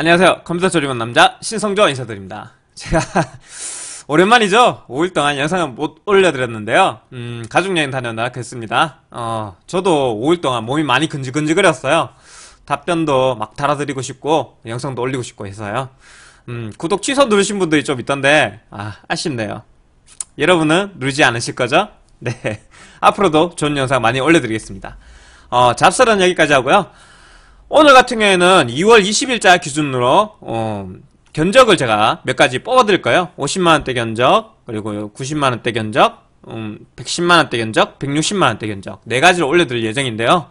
안녕하세요 컴퓨터 조립원 남자 신성조 인사드립니다 제가 오랜만이죠 5일 동안 영상을 못 올려드렸는데요 음, 가족여행 다녀온다라 그랬습니다 어, 저도 5일 동안 몸이 많이 근질근질거렸어요 답변도 막 달아드리고 싶고 영상도 올리고 싶고 해서요 음, 구독 취소 누르신 분들이 좀 있던데 아, 아쉽네요 여러분은 누르지 않으실 거죠? 네 앞으로도 좋은 영상 많이 올려드리겠습니다 어, 잡설은 여기까지 하고요 오늘 같은 경우에는 2월 20일자 기준으로 어, 견적을 제가 몇 가지 뽑아드릴 까요 50만원대 견적, 그리고 90만원대 견적, 음, 110만원대 견적, 160만원대 견적 네 가지를 올려드릴 예정인데요.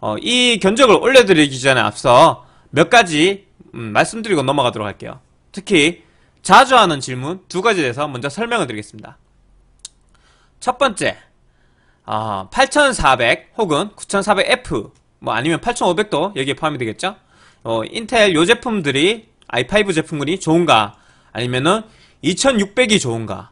어, 이 견적을 올려드리기 전에 앞서 몇 가지 음, 말씀드리고 넘어가도록 할게요. 특히 자주 하는 질문 두 가지에 대해서 먼저 설명을 드리겠습니다. 첫 번째, 어, 아, 8400 혹은 9400F 뭐 아니면 8500도 여기에 포함이 되겠죠? 어, 인텔 요 제품들이 i5 제품군이 좋은가 아니면은 2600이 좋은가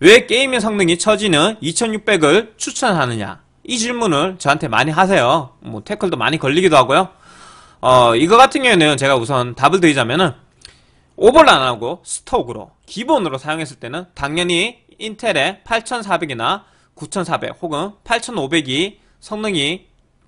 왜 게임의 성능이 처지는 2600을 추천하느냐 이 질문을 저한테 많이 하세요 뭐 태클도 많이 걸리기도 하고요 어 이거 같은 경우에는 제가 우선 답을 드리자면은 오버를 안하고 스톡으로 기본으로 사용했을 때는 당연히 인텔의 8400이나 9400 혹은 8500이 성능이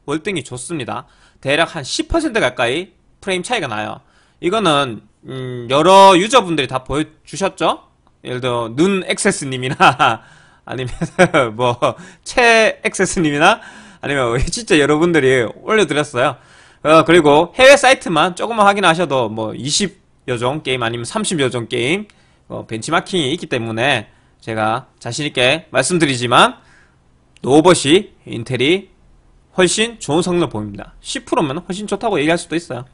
월등히 좋습니다. 대략 한 10% 가까이 프레임 차이가 나요. 이거는 음, 여러 유저분들이 다 보여주셨죠? 예를 들어 눈 액세스님이나 아니면 뭐최 액세스님이나 아니면 진짜 여러분들이 올려드렸어요. 어, 그리고 해외 사이트만 조금만 확인하셔도 뭐 20여종 게임 아니면 30여종 게임 어, 벤치마킹이 있기 때문에 제가 자신있게 말씀드리지만 노버시 인텔이 훨씬 좋은 성능을 보입니다. 10%면 훨씬 좋다고 얘기할 수도 있어요.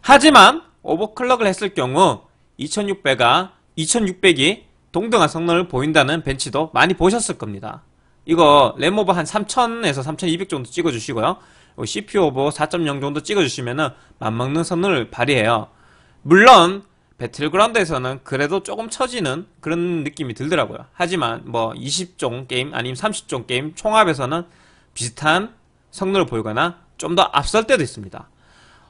하지만 오버클럭을 했을 경우 2600과 2600이 동등한 성능을 보인다는 벤치도 많이 보셨을 겁니다. 이거 램 오버 한 3000에서 3200 정도 찍어주시고요. CPU 어, 오버 4.0 정도 찍어주시면은 맞먹는 성능을 발휘해요. 물론 배틀그라운드에서는 그래도 조금 처지는 그런 느낌이 들더라고요. 하지만 뭐 20종 게임 아니면 30종 게임 총합에서는 비슷한 성능을 보이거나 좀 더 앞설 때도 있습니다.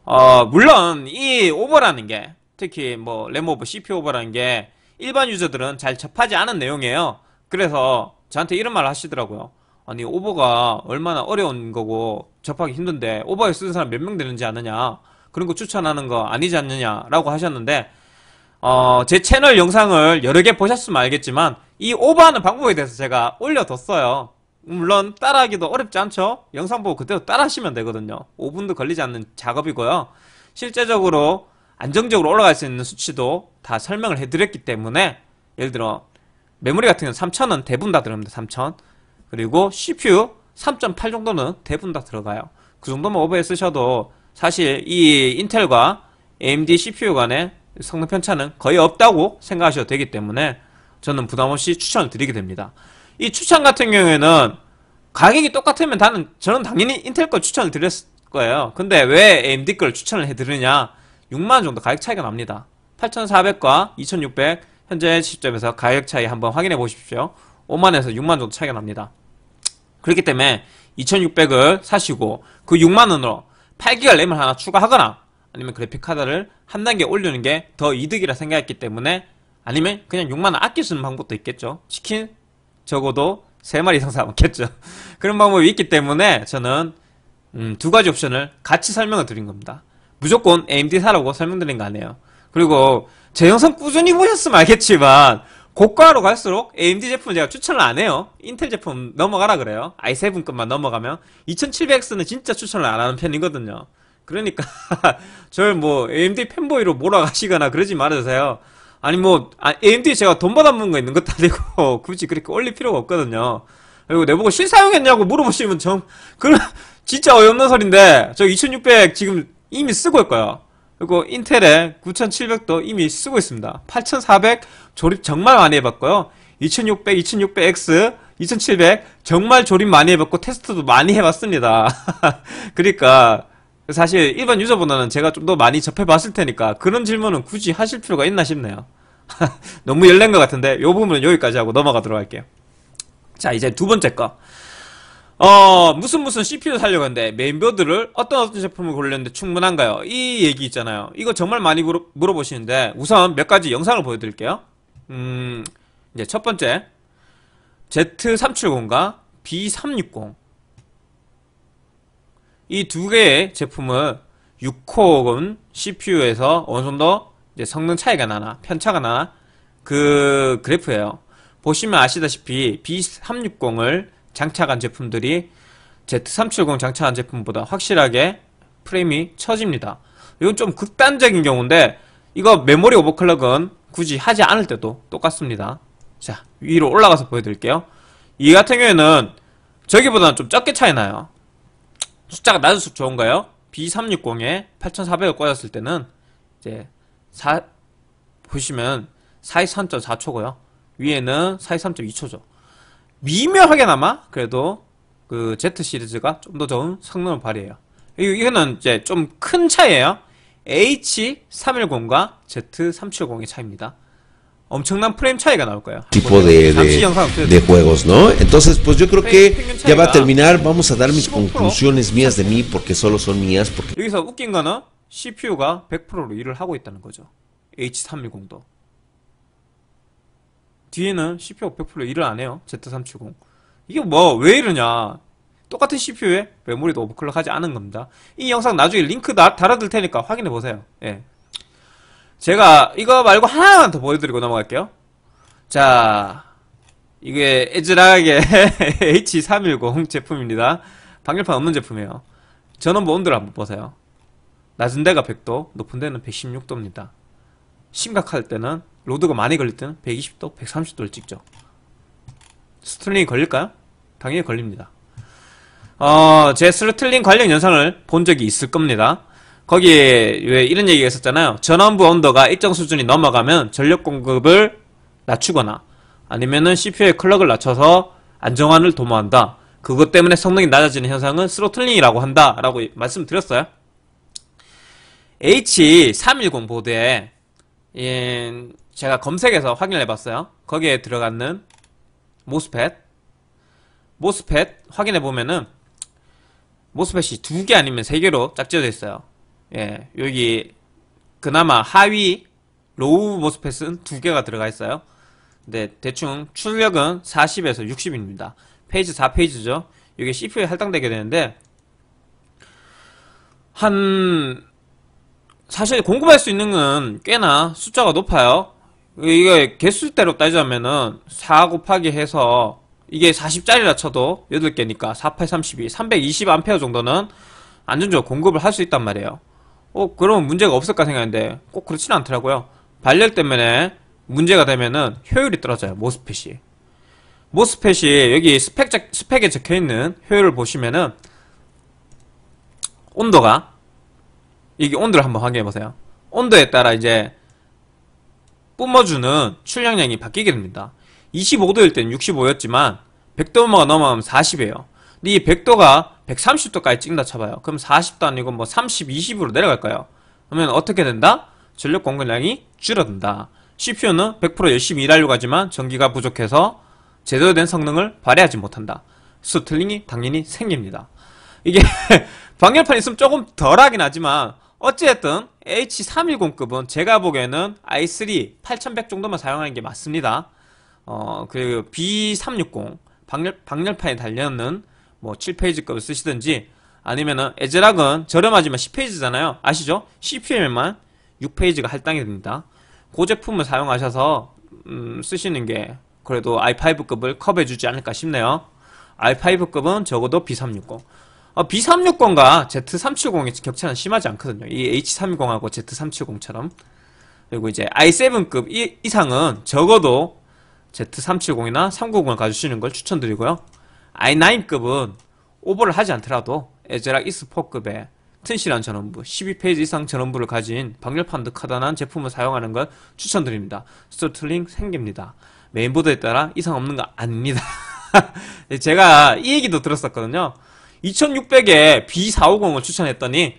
어, 물론 이 오버라는 게 특히 뭐 램오버 CPU 오버라는 게 일반 유저들은 잘 접하지 않은 내용이에요. 그래서 저한테 이런 말을 하시더라고요. 아니 오버가 얼마나 어려운 거고 접하기 힘든데 오버에 쓰는 사람 몇 명 되는지 아느냐 그런 거 추천하는 거 아니지 않느냐라고 하셨는데 어, 제 채널 영상을 여러 개 보셨으면 알겠지만 이 오버하는 방법에 대해서 제가 올려뒀어요. 물론 따라하기도 어렵지 않죠? 영상 보고 그대로 따라하시면 되거든요. 5분도 걸리지 않는 작업이고요. 실제적으로 안정적으로 올라갈 수 있는 수치도 다 설명을 해드렸기 때문에 예를 들어 메모리 같은 경우는 3000은 대부분 다 들어갑니다. 3000 그리고 CPU 3.8 정도는 대부분 다 들어가요. 그 정도만 오버해 쓰셔도 사실 이 인텔과 AMD CPU 간의 성능 편차는 거의 없다고 생각하셔도 되기 때문에 저는 부담없이 추천을 드리게 됩니다. 이 추천 같은 경우에는 가격이 똑같으면 나는 저는 당연히 인텔 걸 추천을 드렸을 거예요. 근데 왜 AMD 걸 추천을 해드리냐? 6만원 정도 가격 차이가 납니다. 8,400과 2,600 현재 시점에서 가격 차이 한번 확인해 보십시오. 5만에서 6만 정도 차이가 납니다. 그렇기 때문에 2,600을 사시고 그 6만원으로 8기가 램을 하나 추가하거나 아니면 그래픽카드를 한 단계 올리는 게 더 이득이라 생각했기 때문에 아니면 그냥 6만원 아끼쓰는 방법도 있겠죠. 치킨 적어도 3마리 이상 사먹겠죠. 그런 방법이 있기 때문에 저는 음, 두 가지 옵션을 같이 설명을 드린 겁니다. 무조건 AMD 사라고 설명드린 거 아니에요. 그리고 제 영상 꾸준히 보셨으면 알겠지만 고가로 갈수록 AMD 제품은 제가 추천을 안 해요. 인텔 제품 넘어가라 그래요. i7급만 넘어가면 2700X는 진짜 추천을 안 하는 편이거든요. 그러니까 저를 뭐 AMD 팬보이로 몰아가시거나 그러지 말아주세요. 아니 뭐 아, AMD 제가 돈 받아먹은 거 있는 것도 아니고 굳이 그렇게 올릴 필요가 없거든요 그리고 내보고 실사용했냐고 물어보시면 좀 그런 진짜 어이없는 소린데 저 2600 지금 이미 쓰고 있고요 그리고 인텔의 9700도 이미 쓰고 있습니다 8400 조립 정말 많이 해봤고요 2600, 2600X, 2700 정말 조립 많이 해봤고 테스트도 많이 해봤습니다 그러니까 사실 일반 유저보다는 제가 좀 더 많이 접해봤을 테니까 그런 질문은 굳이 하실 필요가 있나 싶네요 너무 열낸 것 같은데 이 부분은 여기까지 하고 넘어가도록 할게요 자 이제 두 번째 거 어, 무슨 무슨 CPU 살려고 했는데 메인보드를 어떤 어떤 제품을 고르는데 충분한가요? 이 얘기 있잖아요 이거 정말 많이 물어보시는데 우선 몇 가지 영상을 보여드릴게요 음, 이제 첫 번째 Z370과 B360 이두 개의 제품을 6코어군 CPU에서 어느 정도 성능 차이가 나나 편차가 나나 그 그래프예요. 보시면 아시다시피 B360을 장착한 제품들이 Z370 장착한 제품보다 확실하게 프레임이 처집니다. 이건 좀 극단적인 경우인데 이거 메모리 오버클럭은 굳이 하지 않을 때도 똑같습니다. 자 위로 올라가서 보여드릴게요. 이 같은 경우에는 저기보다는 좀 적게 차이 나요. 숫자가 낮을수록 좋은가요? B360에 8400을 꽂았을 때는 이제 4 보시면 423.4초고요. 위에는 423.2초죠. 미묘하게나마 그래도 그 Z 시리즈가 좀 더 좋은 성능을 발휘해요. 이거는 이제 좀 큰 차이예요. H310과 Z370의 차이입니다. 엄청난 프레임 차이가 나올 거야. Tipo de, de, de, juegos, ¿no? Entonces, pues yo creo que ya va a terminar. Vamos a dar mis conclusiones mías de mí porque solo son mías. Porque... 여기서 웃긴 거는 CPU가 100%로 일을 하고 있다는 거죠. H310도. 뒤에는 CPU 100%로 일을 안 해요. Z370. 이게 뭐, 왜 이러냐. 똑같은 CPU에 메모리도 오버클럭 하지 않은 겁니다. 이 영상 나중에 링크 다, 달아둘 테니까 확인해 보세요. 예. 제가 이거 말고 하나만 더 보여드리고 넘어갈게요. 자, 이게 에즈락의 H310 제품입니다. 방열판 없는 제품이에요. 전원부 온도를 한번 보세요. 낮은 데가 100도, 높은 데는 116도입니다. 심각할 때는 로드가 많이 걸릴 때는 120도, 130도를 찍죠. 스트링이 걸릴까요? 당연히 걸립니다. 어, 제 스트링 관련 영상을 본 적이 있을 겁니다. 거기에 왜 이런 얘기가 있었잖아요. 전원부 온도가 일정 수준이 넘어가면 전력 공급을 낮추거나 아니면은 CPU의 클럭을 낮춰서 안정환을 도모한다. 그것 때문에 성능이 낮아지는 현상은 스로틀링이라고 한다라고 말씀드렸어요. H310 보드에 예, 제가 검색해서 확인해 을 봤어요. 거기에 들어가는 모스펫 모스펫 확인해 보면은 모스펫이 두 개 아니면 세 개로 짝지어져 있어요. 예, 여기 그나마 하위 로우 모스펫은 두 개가 들어가 있어요. 근데 대충 출력은 40에서 60입니다. 페이지 4페이지죠. 이게 CPU에 할당되게 되는데 한 사실 공급할 수 있는 건 꽤나 숫자가 높아요. 이게 개수대로 따지자면은 4 곱하기 해서 이게 40짜리라 쳐도 8개니까 4832 3 2 0 암페어 정도는 안전적으로 공급을 할 수 있단 말이에요. 어 그러면 문제가 없을까 생각했는데 꼭그렇진 않더라고요 발열 때문에 문제가 되면은 효율이 떨어져요 모스펫이 모스펫이 여기 스펙, 스펙에 적혀있는 효율을 보시면은 온도가 이게 온도를 한번 확인해보세요 온도에 따라 이제 뿜어주는 출력량이 바뀌게 됩니다 25도일 때는 65였지만 100도가 넘어가면 40이에요 이 100도가 130도까지 찍는다 쳐봐요. 그럼 40도 아니고 뭐 30, 20으로 내려갈까요? 그러면 어떻게 된다? 전력 공급량이 줄어든다. CPU는 100% 열심히 일하려고 하지만 전기가 부족해서 제대로 된 성능을 발휘하지 못한다. 스틀링이 당연히 생깁니다. 이게 방열판 있으면 조금 덜 하긴 하지만 어찌됐든 H310급은 제가 보기에는 i3 8100 정도만 사용하는 게 맞습니다. 어, 그리고 B360 방열, 방열판이 달려있는 뭐 7페이지 값을 쓰시든지 아니면은 에즈락은 저렴하지만 10페이지잖아요. 아시죠? CPM에만 6페이지가 할당이 됩니다. 그 제품을 사용하셔서 음, 쓰시는 게 그래도 i5급을 컵해주지 않을까 싶네요. i5급은 적어도 B360. 어, B360과 Z370의 격차는 심하지 않거든요. 이 H320하고 Z370처럼. 그리고 이제 i7급 이, 이상은 적어도 Z370이나 390을 가주시는 걸 추천드리고요. i9급은 오버를 하지 않더라도 에즈락이스포급에 튼실한 전원부, 12페이지 이상 전원부를 가진 방열판도 커다란 제품을 사용하는 걸 추천드립니다. 스토틀링 생깁니다. 메인보드에 따라 이상 없는 거 아닙니다. 제가 이 얘기도 들었었거든요. 2600에 B450을 추천했더니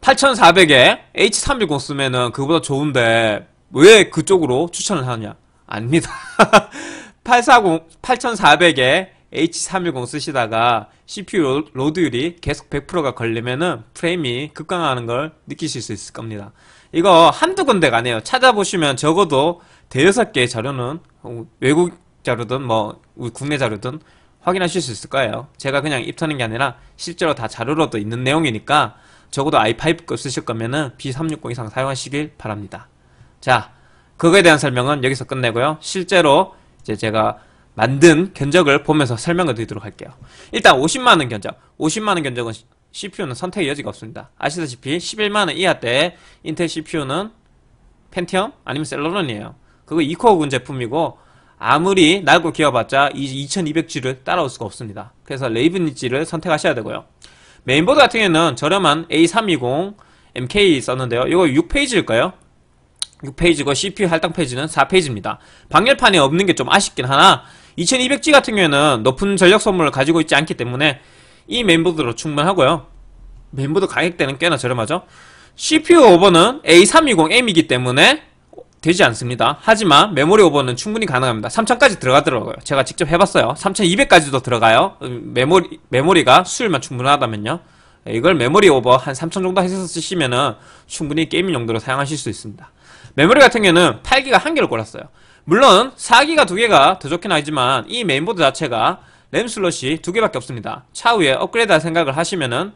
8400에 H310 쓰면은 그보다 좋은데 왜 그쪽으로 추천을 하냐? 아닙니다. 840, 8400에 H310 쓰시다가 CPU 로드율이 계속 100%가 걸리면은 프레임이 급강하는 걸 느끼실 수 있을 겁니다. 이거 한두 군데가 아니에요. 찾아보시면 적어도 대여섯 개의 자료는 외국 자료든 뭐 국내 자료든 확인하실 수 있을 거예요. 제가 그냥 입터는 게 아니라 실제로 다 자료로도 있는 내용이니까 적어도 i5급 쓰실 거면은 B360 이상 사용하시길 바랍니다. 자, 그거에 대한 설명은 여기서 끝내고요. 실제로 이제 제가 만든 견적을 보면서 설명을 드리도록 할게요. 일단 50만원 견적. 50만원 견적은 CPU는 선택의 여지가 없습니다. 아시다시피 11만원 이하 때 인텔 CPU는 펜티엄 아니면 셀러론이에요. 그거 2코어군 제품이고 아무리 날고 기어봤자 이 2200G를 따라올 수가 없습니다. 그래서 레이브니지를 선택하셔야 되고요. 메인보드 같은 경우에는 저렴한 A320 MK 썼는데요. 이거 6페이지일까요? 6페이지고 CPU 할당 페이지는 4페이지입니다. 방열판에 없는 게 좀 아쉽긴 하나 2200G 같은 경우에는 높은 전력 선물을 가지고 있지 않기 때문에 이멤버들로 충분하고요. 멤버드 가격대는 꽤나 저렴하죠. CPU 오버는 A320M이기 때문에 되지 않습니다. 하지만 메모리 오버는 충분히 가능합니다. 3000까지 들어가더라고요. 제가 직접 해봤어요. 3200까지도 들어가요. 음, 메모리, 메모리가 수율만 충분하다면요. 이걸 메모리 오버 한 3000 정도 해서 쓰시면은 충분히 게임 용도로 사용하실 수 있습니다. 메모리 같은 경우는 8기가 한개를 골랐어요 물론 4기가 두개가 더 좋긴 하지만 이 메인보드 자체가 램 슬롯이 두개밖에 없습니다 차후에 업그레이드 할 생각을 하시면은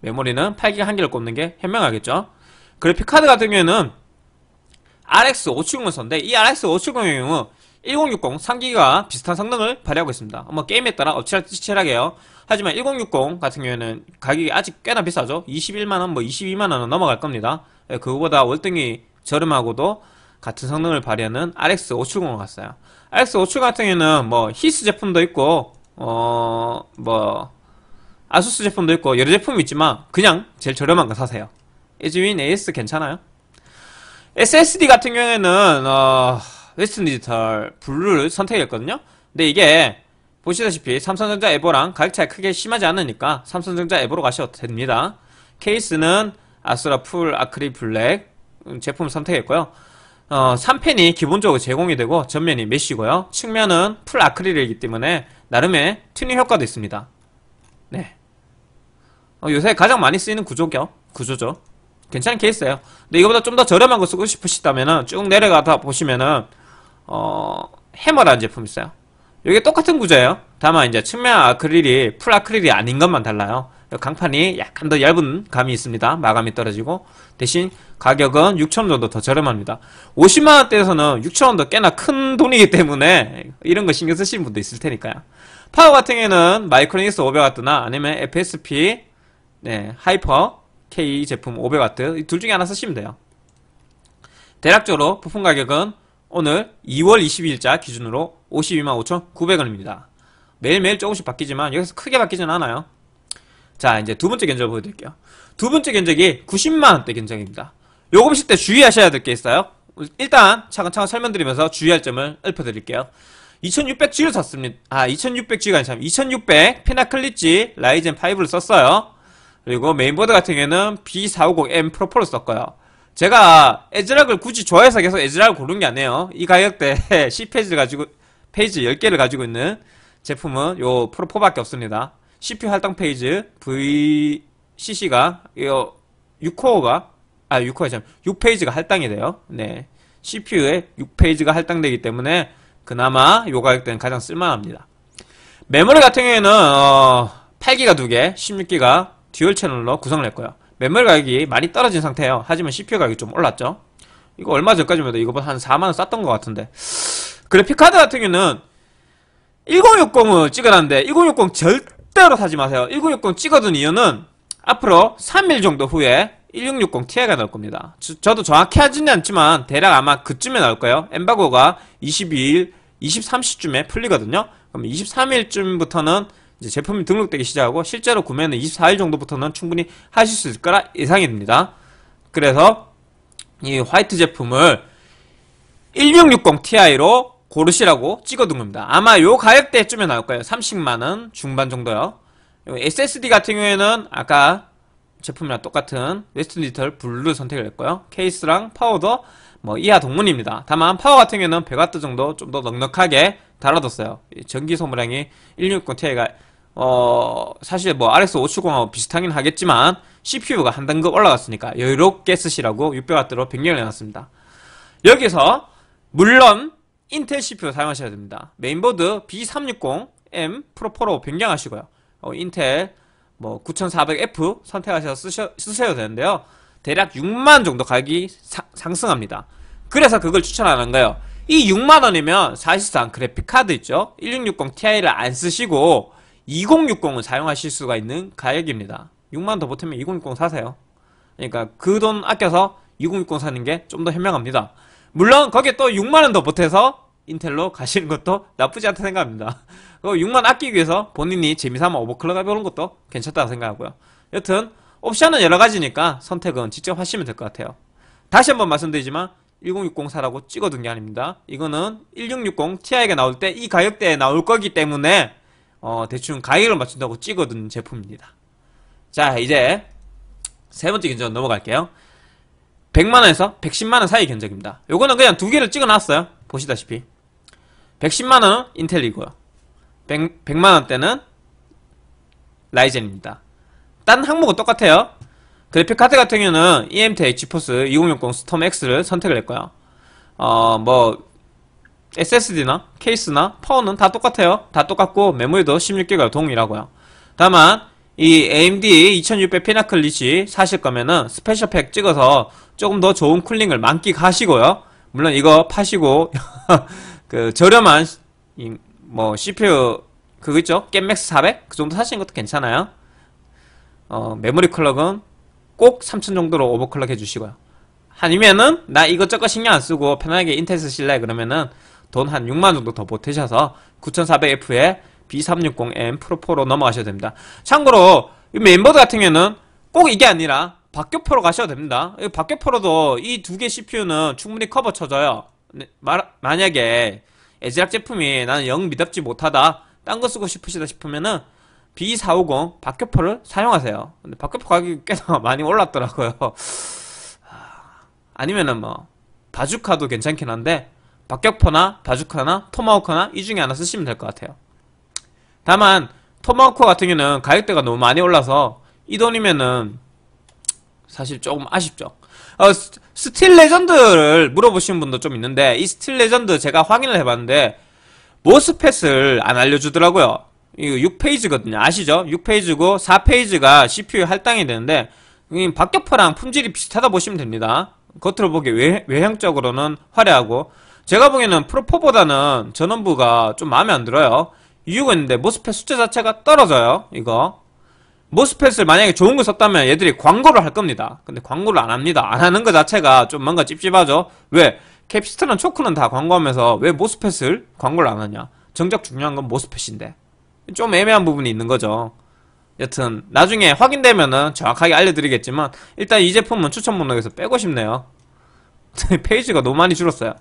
메모리는 8기가 한개를 꼽는 게 현명하겠죠 그래픽카드 같은 경우에는 RX 570선인데 이 RX 570의 경우 1060 3기가 비슷한 성능을 발휘하고 있습니다 뭐 게임에 따라 엎치락뒤치락해요 하지만 1060 같은 경우에는 가격이 아직 꽤나 비싸죠 21만원 뭐 22만원은 넘어갈 겁니다 예, 그거보다 월등히 저렴하고도 같은 성능을 발휘하는 RX 570을 갔어요. RX 570 같은 경우에는 뭐 히스 제품도 있고 어뭐 아수스 제품도 있고 여러 제품이 있지만 그냥 제일 저렴한 거 사세요. 에즈윈 AS 괜찮아요. SSD 같은 경우에는 어 웨스턴 디지털 블루를 선택했거든요. 근데 이게 보시다시피 삼성전자 에버랑 가격 차이 크게 심하지 않으니까 삼성전자 에버로 가셔도 됩니다. 케이스는 아스라 풀 아크릴 블랙 음, 제품을 선택했고요. 어, 3펜이 기본적으로 제공이 되고 전면이 메쉬고요. 측면은 풀 아크릴이기 때문에 나름의 튜닝 효과도 있습니다. 네. 어, 요새 가장 많이 쓰이는 구조죠. 구조죠. 괜찮은 케이스예요. 근데 이거보다 좀 더 저렴한 거 쓰고 싶으시다면쭉 내려가다 보시면은 어, 해머라는 제품 있어요. 이게 똑같은 구조예요. 다만 이제 측면 아크릴이 풀 아크릴이 아닌 것만 달라요. 강판이 약간 더 얇은 감이 있습니다. 마감이 떨어지고 대신 가격은 6천원 정도 더 저렴합니다. 50만원대에서는 6천원도 꽤나 큰 돈이기 때문에 이런 거 신경 쓰시는 분도 있을 테니까요. 파워 같은 경우에는 마이크로닉스 500W나 아니면 FSP 네, 하이퍼 K 제품 500W 둘 중에 하나 쓰시면 돼요. 대략적으로 부품 가격은 오늘 2월 22일자 기준으로 52만 5,900원입니다. 매일매일 조금씩 바뀌지만 여기서 크게 바뀌진 않아요. 자 이제 두 번째 견적 을 보여드릴게요 두 번째 견적이 90만원대 견적입니다 요거 보실 때 주의하셔야 될 게 있어요 일단 차근차근 설명드리면서 주의할 점을 읊어드릴게요 2600G를 샀습니다 아 2600G가 아니참 2600 피나클리지 라이젠 5를 썼어요 그리고 메인보드 같은 경우에는 B450M 프로포를 썼고요 제가 에즈락을 굳이 좋아해서 계속 에즈락을 고른 게 아니에요 이 가격대 에1 0페이지를 가지고 페이지 10개를 가지고 있는 제품은 요 프로포밖에 없습니다 CPU 할당 페이지 VCC가 이거 6코어가 아 6코어 참 6페이지가 할당이 돼요. 네. CPU의 6페이지가 할당되기 때문에 그나마 요 가격대는 가장 쓸만합니다. 메모리 같은 경우에는 어, 8기가 2개, 16기가 듀얼 채널로 구성을 했고요. 메모리 가격이 많이 떨어진 상태예요. 하지만 CPU 가격이 좀 올랐죠. 이거 얼마 전까지만 해도 이거보다 한 4만원 쌌던 것 같은데 그래픽카드 같은 경우는 1060을 찍어놨는데 1060 절, 절대로 사지 마세요. 1960 찍어둔 이유는 앞으로 3일 정도 후에 1660 Ti가 나올 겁니다. 저, 도 정확히 하지는 않지만 대략 아마 그쯤에 나올 거예요. 엠바고가 22일, 23시쯤에 풀리거든요. 그럼 23일쯤부터는 이제 제품이 등록되기 시작하고 실제로 구매는 24일 정도부터는 충분히 하실 수 있을 거라 예상이 됩니다. 그래서 이 화이트 제품을 1660 Ti로 고르시라고 찍어둔 겁니다. 아마 요 가격대쯤에 나올 거예요. 30만원 중반 정도요. SSD 같은 경우에는 아까 제품이랑 똑같은 웨스트 디지털 블루 선택을 했고요. 케이스랑 파워도 뭐 이하 동문입니다. 다만 파워 같은 경우에는 100W 정도 좀 더 넉넉하게 달아뒀어요. 전기 소모량이 160ti가 어 사실 뭐 RX 570하고 비슷하긴 하겠지만 CPU가 한 단급 올라갔으니까 여유롭게 쓰시라고 600W로 변경을 해놨습니다. 여기서 물론 인텔 CPU 사용하셔야 됩니다. 메인보드 B360M 프로포로 변경하시고요. 어, 인텔 뭐 9400F 선택하셔서 쓰셔, 쓰셔도 되는데요. 대략 6만 정도 가격이 사, 상승합니다. 그래서 그걸 추천하는 거예요. 이 6만원이면 사실상 그래픽카드 있죠? 1660 Ti를 안 쓰시고 2060을 사용하실 수가 있는 가격입니다. 6만원 더 보태면 2060 사세요. 그러니까 그 돈 아껴서 2060 사는 게 좀 더 현명합니다. 물론 거기에 또 6만원 더 보태서 인텔로 가시는 것도 나쁘지 않다 생각합니다. 6만 아끼기 위해서 본인이 재미삼아 오버클럭 해보는 것도 괜찮다고 생각하고요. 여튼 옵션은 여러가지니까 선택은 직접 하시면 될 것 같아요. 다시 한번 말씀드리지만 1060 사라고 찍어둔 게 아닙니다. 이거는 1660 Ti가 나올 때 이 가격대에 나올 거기 때문에 어, 대충 가격을 맞춘다고 찍어둔 제품입니다. 자 이제 세 번째 견전 넘어갈게요. 100만원에서 110만원 사이 견적입니다. 요거는 그냥 두 개를 찍어놨어요. 보시다시피 110만원은 인텔이고요. 100, 100만원대는 라이젠입니다. 딴 항목은 똑같아요. 그래픽 카드 같은 경우는 e m t h p 포스2060 스톰 X를 선택을 했고요. 어, 뭐 SSD나 케이스나 파워는 다 똑같아요. 다 똑같고 메모리도 16기가 동일하고요. 다만 이 AMD 2600 피나클릿이 사실 거면은 스페셜 팩 찍어서 조금 더 좋은 쿨링을 만끽하시고요. 물론 이거 파시고 그 저렴한 뭐 CPU 그거 있죠? 겜맥스 400? 그 정도 사시는 것도 괜찮아요. 어, 메모리 클럭은 꼭 3000 정도로 오버클럭 해주시고요. 아니면은 나 이것저것 신경 안 쓰고 편하게 인텔 쓰실래? 그러면은 돈 한 6만 정도 더 보태셔서 9400F에 B360M 프로포로 넘어가셔야 됩니다. 참고로 이 멤버드 같은 경우는 꼭 이게 아니라 박교포로 가셔도 됩니다. 박교포로도 이 두 개 CPU는 충분히 커버 쳐져요. 마, 네, 만약에 에즈락 제품이 나는 영믿답지 못하다 딴 거 쓰고 싶으시다 싶으면은 B450 박교포를 사용하세요. 근데 박교포 가격이 꽤나 많이 올랐더라고요. 아, 아니면은 뭐 바주카도 괜찮긴 한데 박격포나 바주카나 토마호크나 이 중에 하나 쓰시면 될 것 같아요. 다만 토마호크 같은 경우는 가격대가 너무 많이 올라서 이 돈이면은 사실 조금 아쉽죠. 어, 스틸 레전드를 물어보시는 분도 좀 있는데 이 스틸 레전드 제가 확인을 해봤는데 모스펫을 안 알려주더라고요. 이거 6페이지거든요. 아시죠? 6페이지고 4페이지가 CPU 할당이 되는데 박격포랑 품질이 비슷하다 보시면 됩니다. 겉으로 보기 외, 외형적으로는 화려하고 제가 보기에는 프로포보다는 전원부가 좀 마음에 안 들어요. 이유가 있는데 모스펫 숫자 자체가 떨어져요 이거 모스펫을 만약에 좋은 걸 썼다면 얘들이 광고를 할 겁니다 근데 광고를 안 합니다 안 하는 것 자체가 좀 뭔가 찝찝하죠 왜? 캡시터는 초크는 다 광고하면서 왜 모스펫을 광고를 안 하냐 정작 중요한 건 모스펫인데 좀 애매한 부분이 있는 거죠 여튼 나중에 확인되면은 정확하게 알려드리겠지만 일단 이 제품은 추천 목록에서 빼고 싶네요 페이지가 너무 많이 줄었어요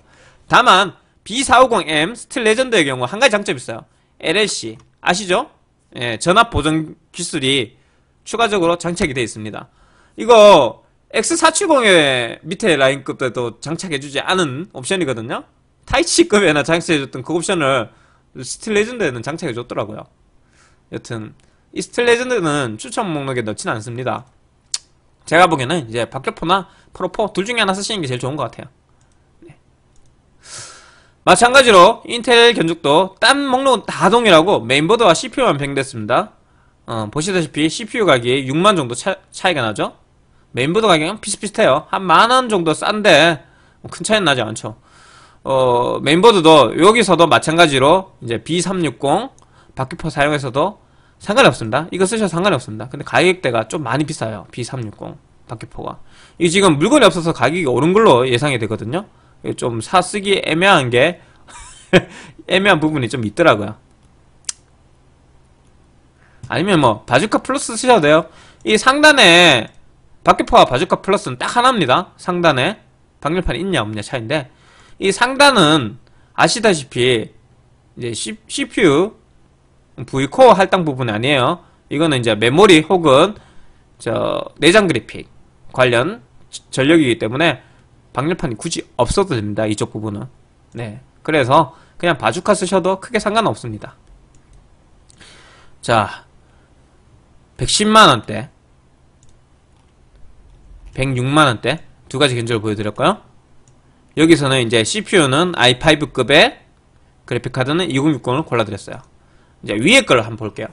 다만 B450M 스틸 레전드의 경우 한 가지 장점이 있어요 LLC 아시죠? 예, 전압 보정 기술이 추가적으로 장착이 되어 있습니다. 이거 X470의 밑에 라인급 때도 장착해주지 않은 옵션이거든요. 타이치급에나 장착해줬던 그 옵션을 스틸 레전드에는 장착해줬더라고요. 여튼 이 스틸 레전드는 추천 목록에 넣진 않습니다. 제가 보기에는 이제 박격포나 프로포 둘 중에 하나 쓰시는 게 제일 좋은 것 같아요. 마찬가지로 인텔 견적도 딴 목록은 다 동일하고 메인보드와 CPU만 변경됐습니다. 어, 보시다시피 CPU 가격이 6만 정도 차, 차이가 나죠? 메인보드 가격은 비슷비슷해요. 한 만원 정도 싼데 뭐 큰 차이는 나지 않죠. 어, 메인보드도 여기서도 마찬가지로 이제 B360 바퀴퍼 사용해서도 상관이 없습니다. 이거 쓰셔도 상관이 없습니다. 근데 가격대가 좀 많이 비싸요. B360 바퀴퍼가. 이 지금 물건이 없어서 가격이 오른 걸로 예상이 되거든요. 좀 사쓰기 애매한 게 애매한 부분이 좀 있더라고요. 아니면 뭐 바주카 플러스 쓰셔도 돼요. 이 상단에 바퀴포와 바주카 플러스는 딱 하나입니다. 상단에 박열판이 있냐 없냐 차인데 이 상단은 아시다시피 이제 C, CPU V코어 할당 부분이 아니에요. 이거는 이제 메모리 혹은 저 내장 그래픽 관련 전력이기 때문에 방열판이 굳이 없어도 됩니다. 이쪽 부분은. 네. 그래서 그냥 바주카 쓰셔도 크게 상관없습니다. 자, 110만원대 106만원대 두 가지 견적을 보여드렸고요. 여기서는 이제 CPU는 i 5급에 그래픽카드는 2060을 골라드렸어요. 이제 위에 걸 한번 볼게요.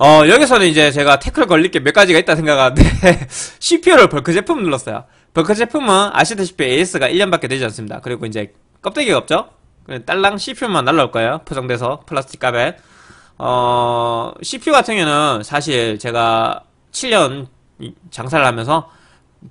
어, 여기서는 이제 제가 태클 걸릴 게 몇 가지가 있다 생각하는데 CPU를 벌크 그 제품 눌렀어요. 버크 제품은 아시다시피 AS가 1년밖에 되지 않습니다. 그리고 이제 껍데기가 없죠? 딸랑 CPU만 날라올 거예요. 포장돼서 플라스틱 값에 어, CPU 같은 경우는 사실 제가 7년 장사를 하면서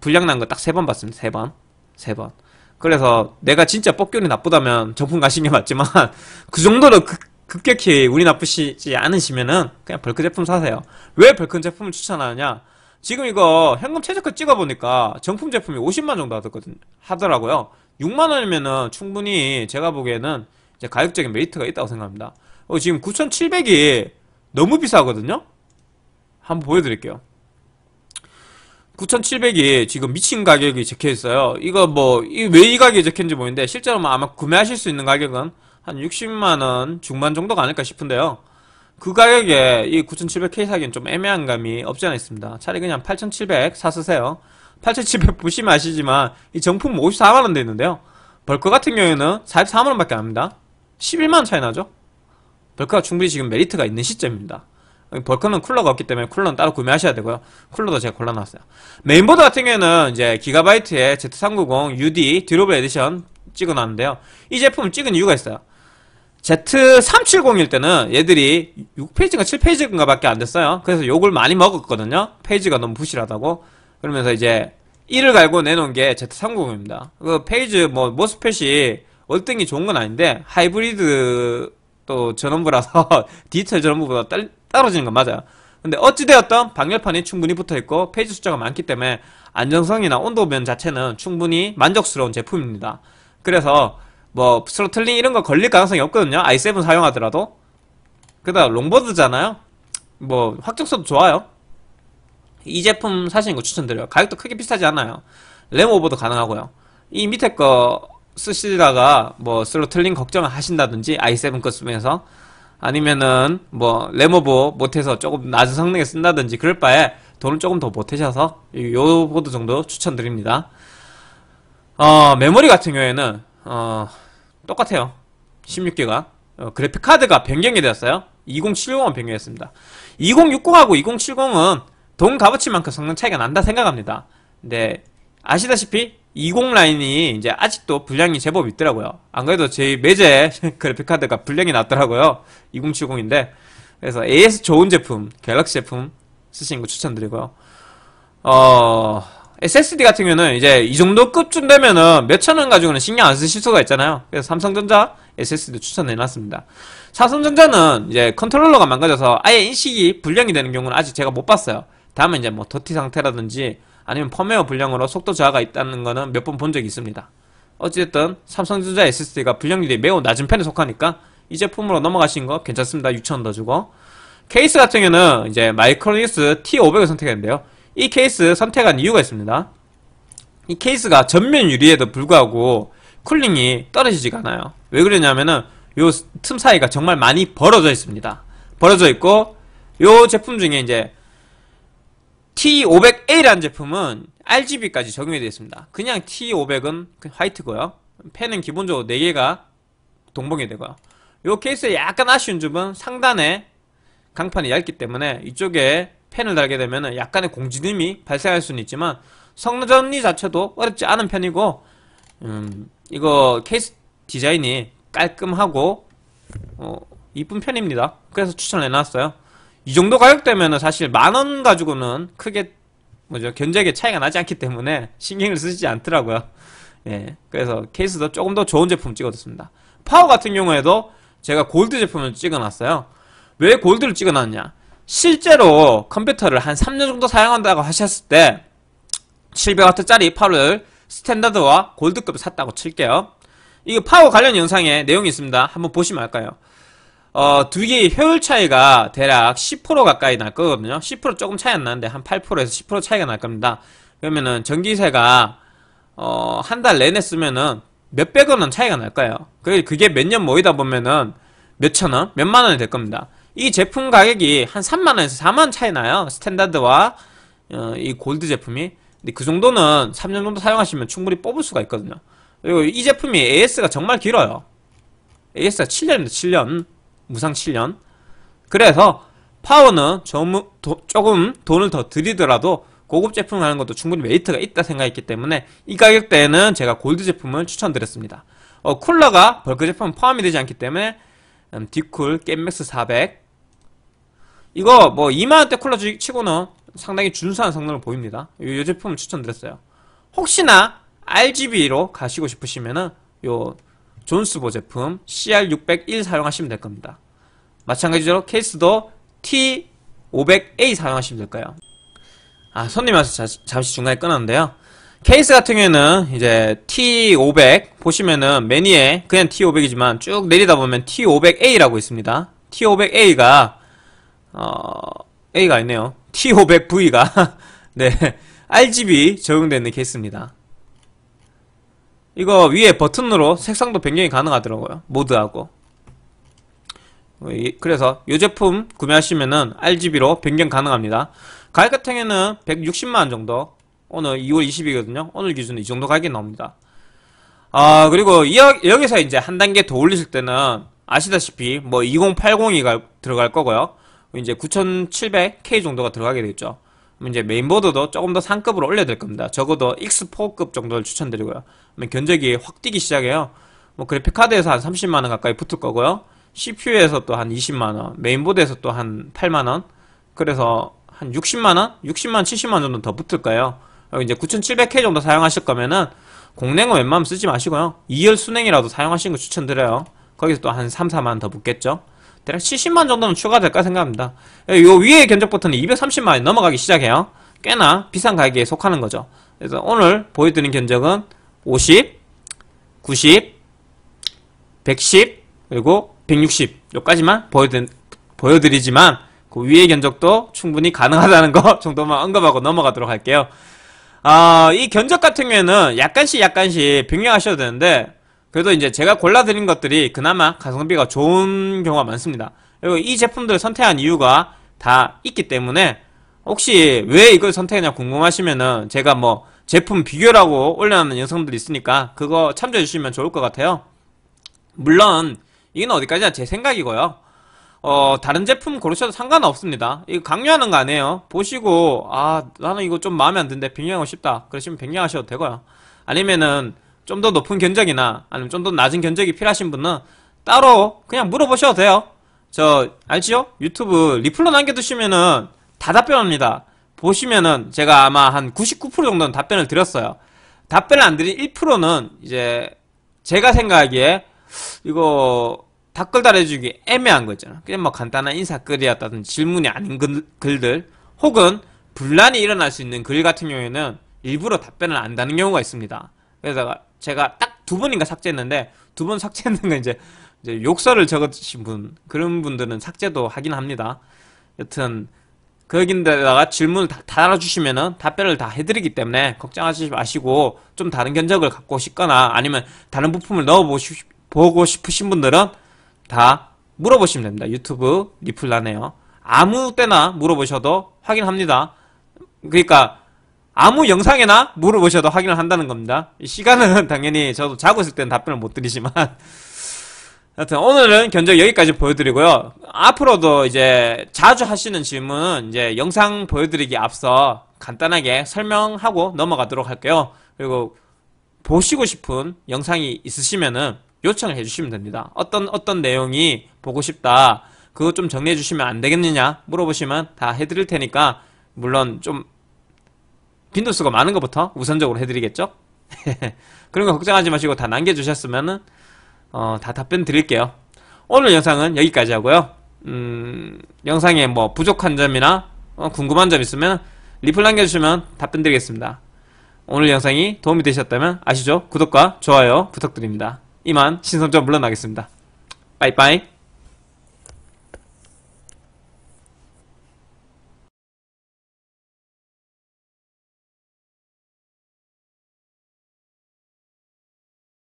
불량 난 거 딱 세 번 봤습니다. 세 번. 세 번. 그래서 내가 진짜 뽑기운이 나쁘다면 정품 가신 게 맞지만 그 정도로 그, 급격히 운이 나쁘시지 않으시면은 그냥 벌크 제품 사세요. 왜 벌크 제품을 추천하느냐? 지금 이거 현금 최저가 찍어보니까 정품 제품이 50만 정도 하거든, 하더라고요. 6만 원이면은 충분히 제가 보기에는 이제 가격적인 메리트가 있다고 생각합니다. 어, 지금 9,700이 너무 비싸거든요? 한번 보여드릴게요. 9,700이 지금 미친 가격이 적혀있어요. 이거 뭐, 왜 이 가격이 적혀있는지 모르는데, 실제로 아마 구매하실 수 있는 가격은 한 60만원 중반 정도가 아닐까 싶은데요. 그 가격에 이 9700K 사기엔좀 애매한 감이 없지 않아 있습니다. 차라리 그냥 8700 사쓰세요. 8700 보시면 아시지만 이 정품 54만원 돼 있는데요. 벌크 같은 경우에는 44만원 밖에 안 합니다. 11만원 차이 나죠? 벌크가 충분히 지금 메리트가 있는 시점입니다. 벌크는 쿨러가 없기 때문에 쿨러는 따로 구매하셔야 되고요. 쿨러도 제가 골라놨어요. 메인보드 같은 경우에는 이제 기가바이트의 Z390 UD 드롭 에디션 찍어놨는데요. 이 제품을 찍은 이유가 있어요. Z370일 때는 얘들이 6페이지인가 7페이지인가 밖에 안 됐어요. 그래서 욕을 많이 먹었거든요. 페이지가 너무 부실하다고. 그러면서 이제 1을 갈고 내놓은 게 Z390입니다. 그 페이지 뭐 모스펫이 월등히 좋은 건 아닌데 하이브리드 또 전원부라서 디지털 전원부보다 딸, 떨어지는 건 맞아요. 근데 어찌되었던 방열판이 충분히 붙어있고 페이지 숫자가 많기 때문에 안정성이나 온도면 자체는 충분히 만족스러운 제품입니다. 그래서 뭐 스로틀링 이런 거 걸릴 가능성이 없거든요. i7 사용하더라도. 그다음 롱보드잖아요. 뭐 확정성도 좋아요. 이 제품 사시는 거 추천드려요. 가격도 크게 비싸지 않아요. 램 오버도 가능하고요. 이 밑에 거 쓰시다가 뭐 스로틀링 걱정을 하신다든지 i7 거 쓰면서 아니면은 뭐 레모버 못해서 조금 낮은 성능에 쓴다든지 그럴 바에 돈을 조금 더 보태셔서 요 보드 정도 추천드립니다. 어 메모리 같은 경우에는 어, 똑같아요 16기가 어, 그래픽카드가 변경이 되었어요 2070은 변경했습니다 2060하고 2070은 돈 값어치만큼 성능 차이가 난다 생각합니다 근데 아시다시피 20 라인이 이제 아직도 불량이 제법 있더라고요 안 그래도 제 매제 그래픽카드가 불량이 났더라고요 2070인데 그래서 AS 좋은 제품 갤럭시 제품 쓰시는 거 추천드리고요 어... SSD 같은 경우는 이제 이 정도 급쯤 되면은 몇천 원 가지고는 신경 안 쓰실 수가 있잖아요. 그래서 삼성전자 SSD 추천해놨습니다. 사성전자는 이제 컨트롤러가 망가져서 아예 인식이 불량이 되는 경우는 아직 제가 못 봤어요. 다음에 이제 뭐 더티 상태라든지 아니면 펌웨어 불량으로 속도 저하가 있다는 거는 몇 번 본 적이 있습니다. 어찌됐든 삼성전자 SSD가 불량률이 매우 낮은 편에 속하니까 이 제품으로 넘어가신 거 괜찮습니다. 6천원 더 주고 케이스 같은 경우는 이제 마이크로닉스 T500을 선택했는데요. 이 케이스 선택한 이유가 있습니다. 이 케이스가 전면 유리에도 불구하고 쿨링이 떨어지지가 않아요. 왜 그러냐면은 요 틈 사이가 정말 많이 벌어져 있습니다. 벌어져 있고 요 제품 중에 이제 T500A라는 제품은 RGB까지 적용이 되어 있습니다. 그냥 T500은 화이트고요. 펜은 기본적으로 4개가 동봉이 되고요. 요 케이스의 약간 아쉬운 점은 상단에 강판이 얇기 때문에 이쪽에 펜을 달게 되면 약간의 공지림이 발생할 수는 있지만 성능 정리 자체도 어렵지 않은 편이고 음, 이거 케이스 디자인이 깔끔하고 어, 이쁜 편입니다 그래서 추천해놨어요 이 정도 가격대면 사실 만원 가지고는 크게 뭐죠 견적의 차이가 나지 않기 때문에 신경을 쓰지 않더라고요 예, 그래서 케이스도 조금 더 좋은 제품 찍어뒀습니다 파워 같은 경우에도 제가 골드 제품을 찍어놨어요 왜 골드를 찍어놨냐 실제로 컴퓨터를 한 3년 정도 사용한다고 하셨을 때 700W짜리 파워를 스탠다드와 골드급을 샀다고 칠게요. 이거 파워 관련 영상에 내용이 있습니다. 한번 보시면 알까요? 어, 두 개의 효율 차이가 대략 10% 가까이 날 거거든요. 10% 조금 차이 안 나는데 한 8%에서 10% 차이가 날 겁니다. 그러면은 전기세가 어, 한 달 내내 쓰면은 몇백 원은 차이가 날 거예요. 그게 몇 년 모이다 보면은 몇천 원, 몇만 원이 될 겁니다. 이 제품 가격이 한 3만원에서 4만원 차이 나요 스탠다드와 어, 이 골드 제품이 근데 그 정도는 3년 정도 사용하시면 충분히 뽑을 수가 있거든요 그리고 이 제품이 AS가 정말 길어요 AS가 7년입니다 7년 무상 7년 그래서 파워는 좀, 도, 조금 돈을 더드리더라도 고급 제품 하는 것도 충분히 메이트가 있다 생각했기 때문에 이 가격대에는 제가 골드 제품을 추천드렸습니다 어, 쿨러가 벌크 제품 포함이 되지 않기 때문에 음, 디쿨 겜맥스 400 이거 뭐 2만원대 쿨러 치고는 상당히 준수한 성능을 보입니다 이 제품 추천드렸어요 혹시나 RGB로 가시고 싶으시면은 요 존스보 제품 CR601 사용하시면 될 겁니다 마찬가지로 케이스도 T500A 사용하시면 될까요 아 손님 와서 잠시 중간에 끊었는데요 케이스 같은 경우에는 이제 T500 보시면은 메뉴에 그냥 T500이지만 쭉 내리다 보면 T500A라고 있습니다 T500A가 어, A가 있네요. T500V가 네 RGB 적용되는 케이스입니다. 이거 위에 버튼으로 색상도 변경이 가능하더라고요. 모드하고. 어, 그래서 이 제품 구매하시면은 RGB로 변경 가능합니다. 가격 같은 경우에는 160만원 정도 오늘 2월 20일이거든요. 오늘 기준으이 정도 가격이 나옵니다. 아 그리고 여기서 이제 한 단계 더 올리실 때는 아시다시피 뭐 2080이 가, 들어갈 거고요. 이제 9700K 정도가 들어가게 되겠죠. 이제 메인보드도 조금 더 상급으로 올려야 될 겁니다. 적어도 X4급 정도를 추천드리고요. 견적이 확 뛰기 시작해요. 뭐 그래픽카드에서 한 30만원 가까이 붙을 거고요. CPU에서 또 한 20만원, 메인보드에서 또 한 8만원, 그래서 한 60만원? 60만, 70만원 정도 더 붙을 까요 이제 9700K 정도 사용하실 거면은 공냉은 웬만하면 쓰지 마시고요. 2열 순행이라도 사용하시는 거 추천드려요. 거기서 또 한 3, 4만 원더 붙겠죠. 대략 70만 정도는 추가될까 생각합니다. 요 위에 견적 버튼이2 3 0만이 넘어가기 시작해요. 꽤나 비싼 가격에 속하는 거죠. 그래서 오늘 보여드린 견적은 50, 90, 110, 그리고 160 요까지만 보여드, 보여드리지만 그 위의 견적도 충분히 가능하다는 거 정도만 언급하고 넘어가도록 할게요. 아, 이 견적 같은 경우에는 약간씩 약간씩 변경하셔도 되는데 그래도 이제 제가 골라드린 것들이 그나마 가성비가 좋은 경우가 많습니다. 그리고 이 제품들을 선택한 이유가 다 있기 때문에 혹시 왜 이걸 선택했냐 궁금하시면은 제가 뭐 제품 비교라고 올려놓는 영상들이 있으니까 그거 참조해주시면 좋을 것 같아요. 물론 이건 어디까지나 제 생각이고요. 어, 다른 제품 고르셔도 상관 없습니다. 이거 강요하는 거 아니에요. 보시고, 아, 나는 이거 좀 마음에 안 드는데 변경하고 싶다. 그러시면 변경하셔도 되고요. 아니면은, 좀더 높은 견적이나 아니면 좀 더 낮은 견적이 필요하신 분은 따로 그냥 물어보셔도 돼요 저 알지요? 유튜브 리플로 남겨두시면은 다 답변합니다 보시면은 제가 아마 한 99% 정도는 답변을 드렸어요 답변을 안 드린 1%는 이제 제가 생각하기에 이거 댓글 달아주기 애매한 거 있잖아 그냥 뭐 간단한 인사글이었다든지 질문이 아닌 글, 들 혹은 분란이 일어날 수 있는 글 같은 경우에는 일부러 답변을 안 다는 경우가 있습니다 그래서 제가 딱 두 분인가 삭제했는데 두 분 삭제했는 건 이제, 이제 욕설을 적으신 분 그런 분들은 삭제도 하긴 합니다. 여튼 거긴데다가 그 질문을 다 달아주시면은 답변을 다 해드리기 때문에 걱정하지 마시고 좀 다른 견적을 갖고 싶거나 아니면 다른 부품을 넣어보고 시보 싶으신 분들은 다 물어보시면 됩니다. 유튜브 리플 라네요 아무 때나 물어보셔도 확인합니다. 그러니까 아무 영상에나 물어보셔도 확인을 한다는 겁니다 시간은 당연히 저도 자고 있을 때는 답변을 못 드리지만 하여튼 오늘은 견적 여기까지 보여드리고요 앞으로도 이제 자주 하시는 질문은 이제 영상 보여드리기 앞서 간단하게 설명하고 넘어가도록 할게요 그리고 보시고 싶은 영상이 있으시면은 요청을 해주시면 됩니다 어떤 어떤 내용이 보고 싶다 그거 좀 정리해 주시면 안 되겠느냐 물어보시면 다 해드릴 테니까 물론 좀 빈도수가 많은 것부터 우선적으로 해드리겠죠? 그런 거 걱정하지 마시고 다 남겨주셨으면은 어, 다 답변 드릴게요. 오늘 영상은 여기까지 하고요. 음, 영상에 뭐 부족한 점이나 어, 궁금한 점 있으면 리플 남겨주시면 답변 드리겠습니다. 오늘 영상이 도움이 되셨다면 아시죠? 구독과 좋아요 부탁드립니다. 이만 신성점 물러나겠습니다. 빠이빠이